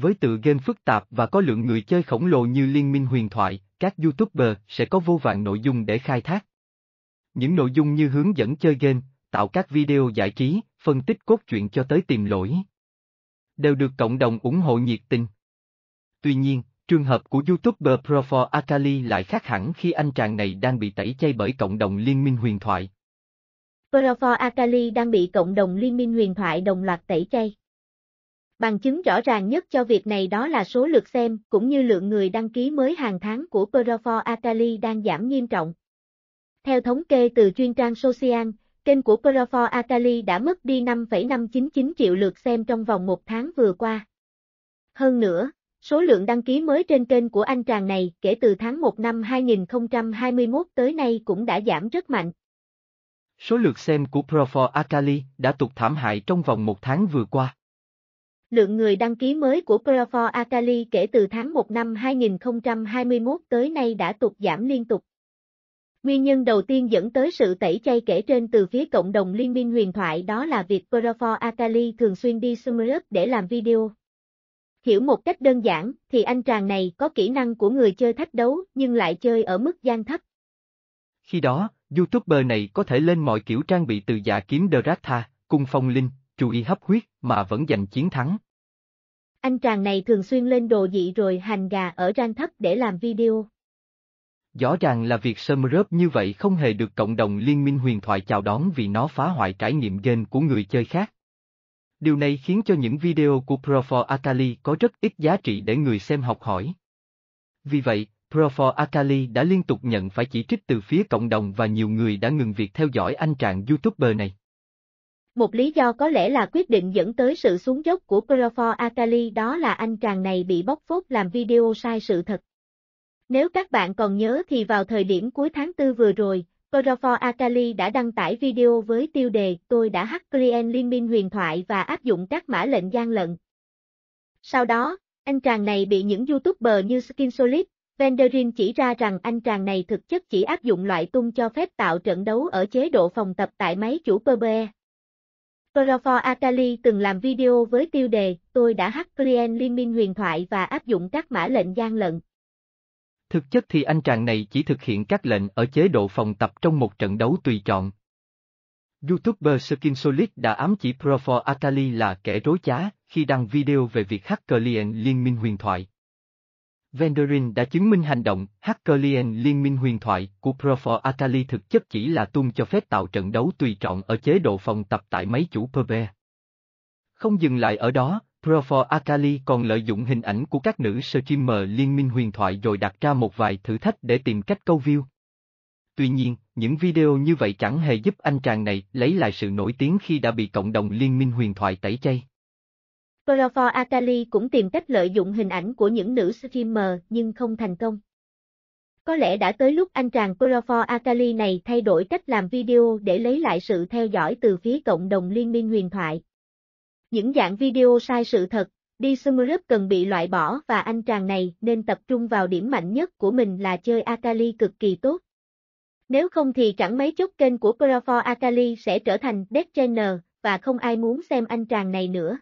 Với tựa game phức tạp và có lượng người chơi khổng lồ như Liên minh huyền thoại, các YouTuber sẽ có vô vàn nội dung để khai thác. Những nội dung như hướng dẫn chơi game, tạo các video giải trí, phân tích cốt truyện cho tới tìm lỗi. Đều được cộng đồng ủng hộ nhiệt tình. Tuy nhiên, trường hợp của YouTuber Profor Akali lại khác hẳn khi anh chàng này đang bị tẩy chay bởi cộng đồng liên minh huyền thoại. Profor Akali đang bị cộng đồng liên minh huyền thoại đồng loạt tẩy chay. Bằng chứng rõ ràng nhất cho việc này đó là số lượt xem cũng như lượng người đăng ký mới hàng tháng của Profor Akali đang giảm nghiêm trọng. Theo thống kê từ chuyên trang Social, kênh của Profor Akali đã mất đi 5,599 triệu lượt xem trong vòng một tháng vừa qua. Hơn nữa, số lượng đăng ký mới trên kênh của anh chàng này kể từ tháng 1 năm 2021 tới nay cũng đã giảm rất mạnh. Số lượt xem của Profor Akali đã tụt thảm hại trong vòng một tháng vừa qua. Lượng người đăng ký mới của Crawford Akali kể từ tháng 1 năm 2021 tới nay đã tụt giảm liên tục. Nguyên nhân đầu tiên dẫn tới sự tẩy chay kể trên từ phía cộng đồng liên minh huyền thoại đó là việc Crawford Akali thường xuyên đi Sumerup để làm video. Hiểu một cách đơn giản, thì anh chàng này có kỹ năng của người chơi thách đấu nhưng lại chơi ở mức gian thấp. Khi đó, YouTuber này có thể lên mọi kiểu trang bị từ giả kiếm Dratha, cung phong linh, chú ý hấp huyết, mà vẫn giành chiến thắng. Anh chàng này thường xuyên lên đồ dị rồi hành gà ở rang thấp để làm video. Rõ ràng là việc Summerup như vậy không hề được cộng đồng liên minh huyền thoại chào đón vì nó phá hoại trải nghiệm game của người chơi khác. Điều này khiến cho những video của Profor Akali có rất ít giá trị để người xem học hỏi. Vì vậy, Profor Akali đã liên tục nhận phải chỉ trích từ phía cộng đồng và nhiều người đã ngừng việc theo dõi anh chàng YouTuber này. Một lý do có lẽ là quyết định dẫn tới sự xuống dốc của Crawford Akali đó là anh chàng này bị bóc phốt làm video sai sự thật. Nếu các bạn còn nhớ thì vào thời điểm cuối tháng 4 vừa rồi, Crawford Akali đã đăng tải video với tiêu đề Tôi đã hack client liên minh huyền thoại và áp dụng các mã lệnh gian lận. Sau đó, anh chàng này bị những youtuber như Skin Solid, Venderin chỉ ra rằng anh chàng này thực chất chỉ áp dụng loại tung cho phép tạo trận đấu ở chế độ phòng tập tại máy chủ PBE. Chloroform Akali từng làm video với tiêu đề Tôi đã hack client liên minh huyền thoại và áp dụng các mã lệnh gian lận. Thực chất thì anh chàng này chỉ thực hiện các lệnh ở chế độ phòng tập trong một trận đấu tùy chọn. YouTuber Skin Solid đã ám chỉ Profor Akali là kẻ rối trá khi đăng video về việc hack client liên minh huyền thoại. Venderin đã chứng minh hành động Hackerlian liên minh huyền thoại của Profor Akali thực chất chỉ là tung cho phép tạo trận đấu tùy chọn ở chế độ phòng tập tại máy chủ PV. Không dừng lại ở đó, Profor Akali còn lợi dụng hình ảnh của các nữ streamer liên minh huyền thoại rồi đặt ra một vài thử thách để tìm cách câu view. Tuy nhiên, những video như vậy chẳng hề giúp anh chàng này lấy lại sự nổi tiếng khi đã bị cộng đồng liên minh huyền thoại tẩy chay. Chloroform Akali cũng tìm cách lợi dụng hình ảnh của những nữ streamer nhưng không thành công. Có lẽ đã tới lúc anh chàng Chloroform Akali này thay đổi cách làm video để lấy lại sự theo dõi từ phía cộng đồng liên minh huyền thoại. Những dạng video sai sự thật, đi Sumurup cần bị loại bỏ và anh chàng này nên tập trung vào điểm mạnh nhất của mình là chơi Akali cực kỳ tốt. Nếu không thì chẳng mấy chốc kênh của Chloroform Akali sẽ trở thành dead Channel và không ai muốn xem anh chàng này nữa.